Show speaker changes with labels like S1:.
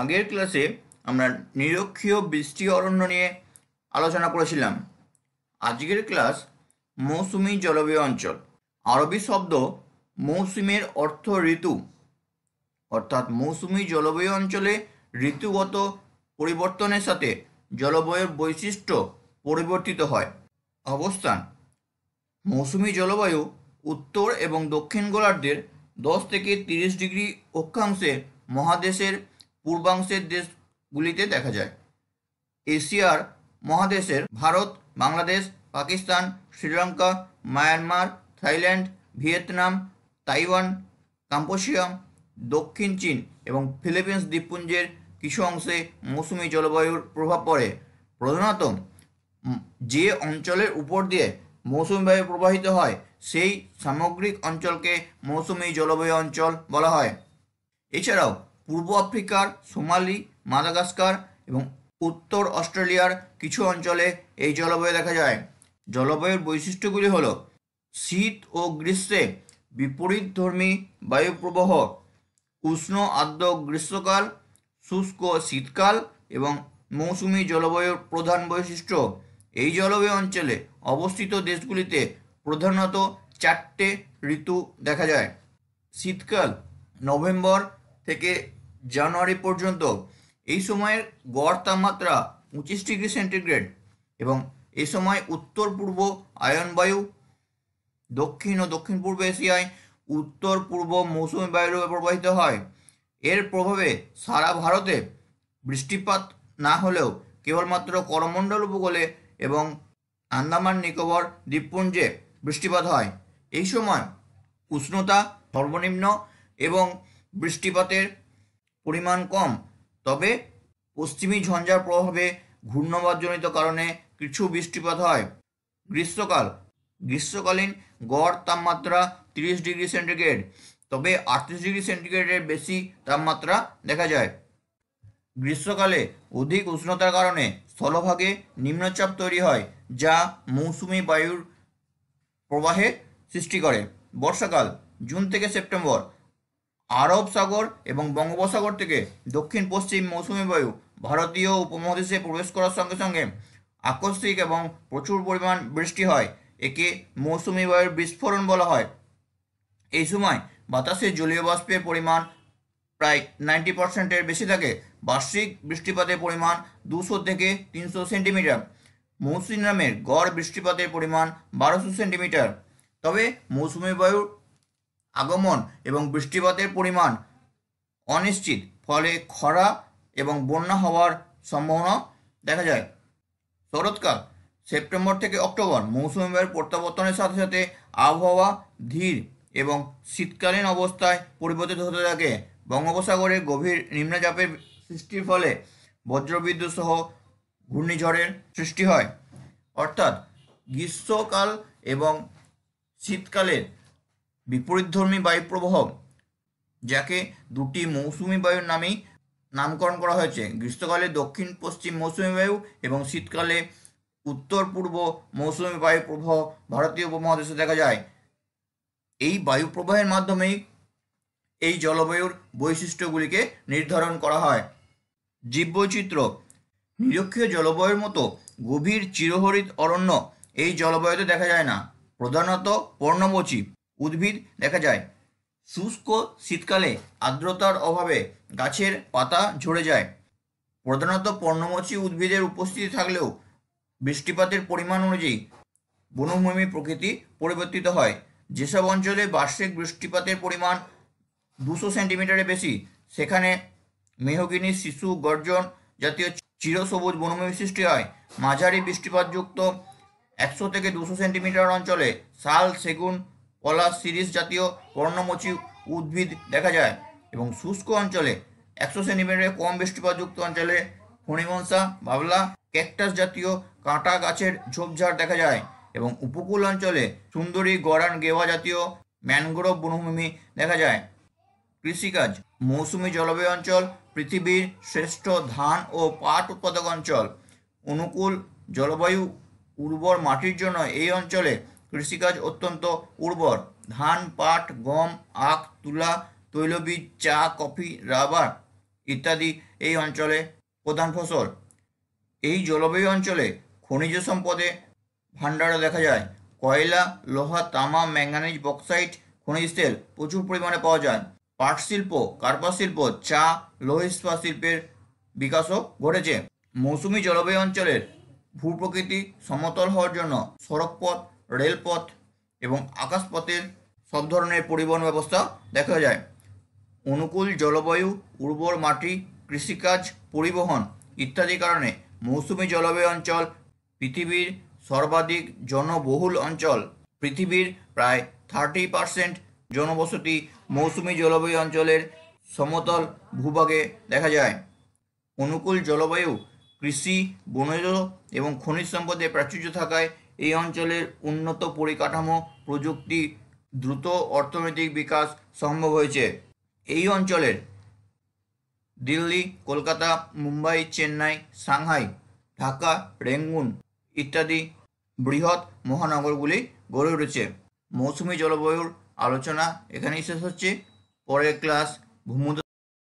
S1: আগের ক্লাসে আমরা নিরক্ষীয় বৃষ্টি অরণ্য নিয়ে আলোচনা করেছিলাম আজকের ক্লাস মৌসুমি জলবায়ু অঞ্চল আরবি শব্দ মৌসুমের অর্থ ঋতু অর্থাৎ মৌসুমি জলবায়ু অঞ্চলে ঋতুগত পরিবর্তনের সাথে জলবায়ুর বৈশিষ্ট্য পরিবর্তিত হয় অবস্থান মৌসুমি জলবায়ু উত্তর এবং দক্ষিণ গোলার্ধের দশ থেকে তিরিশ ডিগ্রি অক্ষাংশে মহাদেশের পূর্বাংশের দেশগুলিতে দেখা যায় এশিয়ার মহাদেশের Bharat Bangladesh Pakistan Sri Lanka Myanmar Thailand Vietnam Taiwan কাম্পোশিয়াম দক্ষিণ চীন এবং ফিলিপিন্স দ্বীপপুঞ্জের কিছু অংশে মৌসুমি জলবায়ুর প্রভাব পড়ে প্রধানত যে অঞ্চলের উপর দিয়ে মৌসুমি বায়ু প্রবাহিত হয় সেই সামগ্রিক অঞ্চলকে মৌসুমি জলবায়ু অঞ্চল বলা হয় এছাড়াও পূর্ব আফ্রিকার সোমালি মাদাগাস্কার এবং উত্তর অস্ট্রেলিয়ার কিছু অঞ্চলে এই জলবায়ু দেখা যায় জলবায়ুর বৈশিষ্ট্যগুলি হল শীত ও গ্রীষ্মে বিপরীত ধর্মী বায়ুপ্রবাহ উষ্ণ আর্দ্র গ্রীষ্মকাল শুষ্ক শীতকাল এবং মৌসুমি জলবায়ুর প্রধান বৈশিষ্ট্য এই জলবায়ু অঞ্চলে অবস্থিত দেশগুলিতে প্রধানত চারটে ঋতু দেখা যায় শীতকাল নভেম্বর থেকে জানুয়ারি পর্যন্ত এই সময়ের গড় তাপমাত্রা পঁচিশ ডিগ্রি সেন্টিগ্রেড এবং এ সময় উত্তর পূর্ব আয়ন বায়ু দক্ষিণ ও দক্ষিণ পূর্ব এশিয়ায় উত্তর পূর্ব মৌসুমী বায়ু প্রবাহিত হয় এর প্রভাবে সারা ভারতে বৃষ্টিপাত না হলেও কেবলমাত্র করমণ্ডল উপকূলে এবং আন্দামান নিকোবর দ্বীপপুঞ্জে বৃষ্টিপাত হয় এই সময় উষ্ণতা সর্বনিম্ন এবং বৃষ্টিপাতের পরিমাণ কম তবে পশ্চিমী ঝঞ্ঝার প্রভাবে ঘূর্ণবাদজনিত কারণে কিছু বৃষ্টিপাত হয় গ্রীষ্মকাল গ্রীষ্মকালীন গড় তাপমাত্রা তিরিশ ডিগ্রি সেন্টিগ্রেড তবে আটত্রিশ ডিগ্রি সেন্টিগ্রেডের বেশি তাপমাত্রা দেখা যায় গ্রীষ্মকালে অধিক উষ্ণতার কারণে স্থলভাগে নিম্নচাপ তৈরি হয় যা মৌসুমি বায়ুর প্রবাহে সৃষ্টি করে বর্ষাকাল জুন থেকে সেপ্টেম্বর আরব সাগর এবং বঙ্গোপসাগর থেকে দক্ষিণ পশ্চিম মৌসুমি বায়ু ভারতীয় উপমহাদেশে প্রবেশ করার সঙ্গে সঙ্গে আকস্মিক এবং প্রচুর পরিমাণ বৃষ্টি হয় একে মৌসুমি বায়ুর বিস্ফোরণ বলা হয় এই সময় বাতাসে জলীয় বাষ্পের পরিমাণ প্রায় নাইনটি পার্সেন্টের বেশি থাকে বার্ষিক বৃষ্টিপাতের পরিমাণ দুশো থেকে তিনশো সেন্টিমিটার মৌসুমি নামের গড় বৃষ্টিপাতের পরিমাণ বারোশো সেন্টিমিটার তবে মৌসুমি বায়ুর আগমন এবং বৃষ্টিপাতের পরিমাণ অনিশ্চিত ফলে খরা এবং বন্যা হওয়ার সম্ভাবনা দেখা যায় শরৎকাল সেপ্টেম্বর থেকে অক্টোবর মৌসুমি বায়ুর প্রত্যাবর্তনের সাথে সাথে আবহাওয়া ধীর এবং শীতকালীন অবস্থায় পরিবর্তিত হতে থাকে বঙ্গোপসাগরে গভীর নিম্নচাপের সৃষ্টির ফলে বজ্রবিদ্যুৎ সহ ঘূর্ণিঝড়ের সৃষ্টি হয় অর্থাৎ গ্রীষ্মকাল এবং শীতকালের বিপরীতধর্মী প্রবাহ যাকে দুটি মৌসুমি বায়ুর নামেই নামকরণ করা হয়েছে গ্রীষ্মকালে দক্ষিণ পশ্চিম মৌসুমি বায়ু এবং শীতকালে উত্তর পূর্ব মৌসুমি বায়ুপ্রবাহ ভারতীয় উপমহাদেশে দেখা যায় এই বায়ু প্রবাহের মাধ্যমেই এই জলবায়ুর বৈশিষ্ট্যগুলিকে নির্ধারণ করা হয় জীববৈচিত্র্য নিরক্ষীয় জলবায়ুর মতো গভীর চিরহরিত অরণ্য এই জলবায়ুতে দেখা যায় না প্রধানত পর্ণমোচী উদ্ভিদ দেখা যায় শুষ্ক শীতকালে আর্দ্রতার অভাবে গাছের পাতা ঝরে যায় প্রধানত পর্ণমোচী উদ্ভিদের উপস্থিতি থাকলেও বৃষ্টিপাতের পরিমাণ অনুযায়ী বনভূমি প্রকৃতি পরিবর্তিত হয় যেসব অঞ্চলে বার্ষিক বৃষ্টিপাতের পরিমাণ দুশো সেন্টিমিটারে বেশি সেখানে মেহগিনি শিশু গর্জন জাতীয় চিরসবুজ বনভূমি সৃষ্টি হয় মাঝারি বৃষ্টিপাতযুক্ত একশো থেকে দুশো সেন্টিমিটার অঞ্চলে শাল সেগুন কলা সিরিজ জাতীয় বর্ণমোচী উদ্ভিদ দেখা যায় এবং শুষ্ক অঞ্চলে একশো সেন্টিমিটারের কম বৃষ্টিপাতযুক্ত অঞ্চলে ফণিমনসা বাবলা ক্যাকটাস জাতীয় কাঁটা গাছের ঝোপঝাড় দেখা যায় এবং উপকূল অঞ্চলে সুন্দরী গড়ান গেওয়া জাতীয় ম্যানগ্রোভ বনভূমি দেখা যায় কৃষিকাজ মৌসুমি জলবায়ু অঞ্চল পৃথিবীর শ্রেষ্ঠ ধান ও পাট উৎপাদক অঞ্চল অনুকূল জলবায়ু উর্বর মাটির জন্য এই অঞ্চলে কৃষিকাজ অত্যন্ত উর্বর ধান পাট গম আখ তুলা তৈলবীজ চা কফি রাবার ইত্যাদি এই অঞ্চলে প্রধান ফসল এই জলবায়ু অঞ্চলে খনিজ সম্পদে ভাণ্ডার দেখা যায় কয়লা লোহা তামা ম্যাঙ্গানিজ বক্সাইট খনিজ তেল প্রচুর পরিমাণে পাওয়া যায় পাট শিল্প কার্পাস শিল্প চা লৌহ ইস্পাত শিল্পের বিকাশও ঘটেছে মৌসুমি জলবায়ু অঞ্চলের ভূপ্রকৃতি সমতল হওয়ার জন্য সড়কপথ রেলপথ এবং আকাশপথের সব ধরনের পরিবহন ব্যবস্থা দেখা যায় অনুকূল জলবায়ু উর্বর মাটি কৃষিকাজ পরিবহন ইত্যাদি কারণে মৌসুমি জলবায়ু অঞ্চল পৃথিবীর সর্বাধিক জনবহুল অঞ্চল পৃথিবীর প্রায় থার্টি পার্সেন্ট জনবসতি মৌসুমি জলবায়ু অঞ্চলের সমতল ভূভাগে দেখা যায় অনুকূল জলবায়ু কৃষি বনজ এবং খনিজ সম্পদে প্রাচুর্য থাকায় এই অঞ্চলের উন্নত পরিকাঠামো প্রযুক্তি দ্রুত অর্থনৈতিক বিকাশ সম্ভব হয়েছে এই অঞ্চলের দিল্লি কলকাতা মুম্বাই চেন্নাই সাংহাই ঢাকা রেঙ্গুন ইত্যাদি বৃহৎ মহানগরগুলি গড়ে উঠেছে মৌসুমি জলবায়ুর আলোচনা এখানেই শেষ হচ্ছে পরের ক্লাস ভূমধ্য